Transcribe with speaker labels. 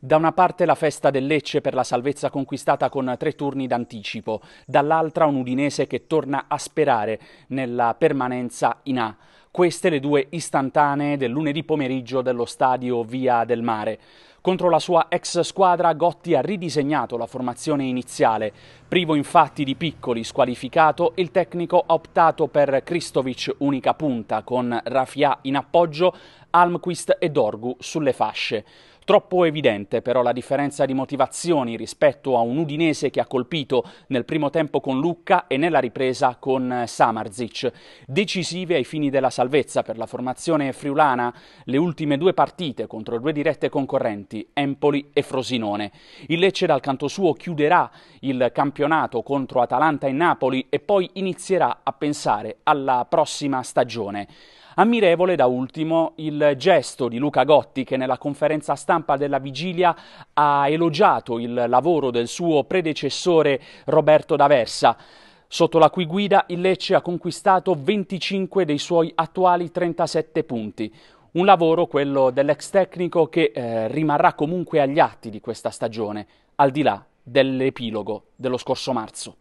Speaker 1: Da una parte la festa del Lecce per la salvezza conquistata con tre turni d'anticipo, dall'altra un Udinese che torna a sperare nella permanenza in A. Queste le due istantanee del lunedì pomeriggio dello stadio Via del Mare. Contro la sua ex squadra Gotti ha ridisegnato la formazione iniziale. Privo infatti di piccoli squalificato, il tecnico ha optato per Kristovic unica punta con Rafia in appoggio Almquist e Dorgu sulle fasce. Troppo evidente però la differenza di motivazioni rispetto a un Udinese che ha colpito nel primo tempo con Lucca e nella ripresa con eh, Samarzic. Decisive ai fini della salvezza per la formazione friulana le ultime due partite contro due dirette concorrenti, Empoli e Frosinone. Il Lecce dal canto suo chiuderà il campionato contro Atalanta e Napoli e poi inizierà a pensare alla prossima stagione. Ammirevole da ultimo il gesto di Luca Gotti che nella conferenza stampa della vigilia ha elogiato il lavoro del suo predecessore Roberto D'Aversa sotto la cui guida il Lecce ha conquistato 25 dei suoi attuali 37 punti. Un lavoro, quello dell'ex tecnico, che eh, rimarrà comunque agli atti di questa stagione, al di là dell'epilogo dello scorso marzo.